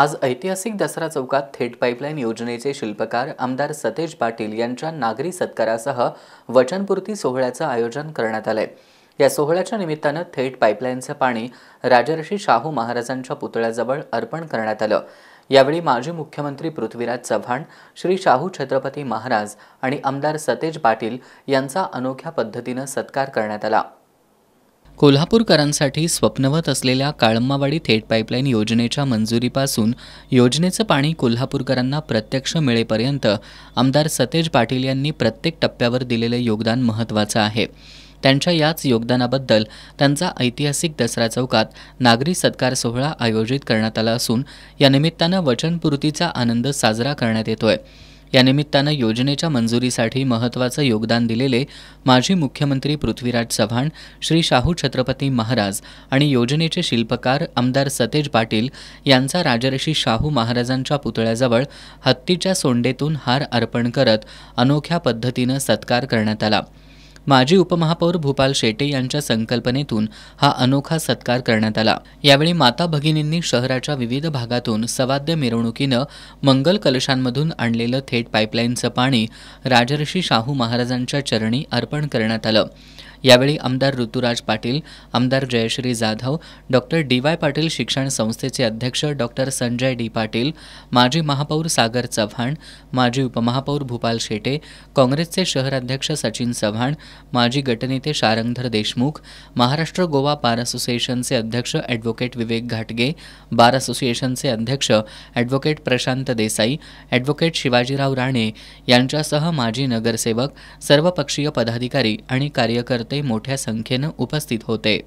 आज ऐतिहासिक दसरा चौकात थेट पाईपलाईन योजनेचे शिल्पकार आमदार सतेज पाटील यांच्या नागरी सत्कारासह वचनपूर्ती सोहळ्याचं आयोजन करण्यात आलंय या सोहळ्याच्या निमित्तानं थेट पाईपलाईनचं पाणी राजर्षी शाहू महाराजांच्या पुतळ्याजवळ अर्पण करण्यात आलं यावेळी माजी मुख्यमंत्री पृथ्वीराज चव्हाण श्री शाहू छत्रपती महाराज आणि आमदार सतेज पाटील यांचा अनोख्या पद्धतीनं सत्कार करण्यात आला कोल्हापूरकरांसाठी स्वप्नवत असलेल्या काळंबावाडी थेट पाईपलाईन योजनेच्या मंजुरीपासून योजनेचं पाणी कोल्हापूरकरांना प्रत्यक्ष मिळेपर्यंत आमदार सतेज पाटील यांनी प्रत्येक टप्प्यावर दिलेलं योगदान महत्त्वाचं आहे त्यांच्या याच योगदानाबद्दल त्यांचा ऐतिहासिक दसरा चौकात नागरी सत्कार सोहळा आयोजित करण्यात आला असून या निमित्तानं वचनपूर्तीचा आनंद साजरा करण्यात येतोय या योजनेच्या मंजुरीसाठी महत्त्वाचं योगदान दिलेले माजी मुख्यमंत्री पृथ्वीराज चव्हाण श्री शाहू छत्रपती महाराज आणि योजनेचे शिल्पकार आमदार सतेज पाटील यांचा राजर्षी शाहू महाराजांच्या पुतळ्याजवळ हत्तीच्या सोंडेतून हार अर्पण करत अनोख्या पद्धतीनं सत्कार करण्यात आला माजी उपमहापौर भूपाल शेटे यांच्या संकल्पनेतून हा अनोखा सत्कार करण्यात आला यावेळी माता भगिनींनी शहराच्या विविध भागातून सवाद्य मिरवणुकीनं मंगल कलशांमधून आणलेलं थेट पाईपलाईनचं पाणी राजर्षी शाहू महाराजांच्या चरणी अर्पण करण्यात आलं यावेळी आमदार ऋतुराज पाटील आमदार Jayashree Jadhav doctor D Y Patil शिक्षण संस्थेचे अध्यक्ष डॉक्टर संजय डी पाटील माजी महापौर सागर चव्हाण माजी उपमहापौर भूपाल शेटे काँग्रेसचे शहराध्यक्ष सचिन चव्हाण माजी गटनेते शारंगधर देशमुख महाराष्ट्र गोवा बार असोसिएशनचे अध्यक्ष ॲडव्होकेट विवेक घाटगे बार असोसिएशनचे अध्यक्ष ॲडव्होकेट प्रशांत देसाई ॲडव्होकेट शिवाजीराव राणे यांच्यासह माजी नगरसेवक सर्वपक्षीय पदाधिकारी आणि कार्यकर्ते मोठ्या संख्येनं उपस्थित होते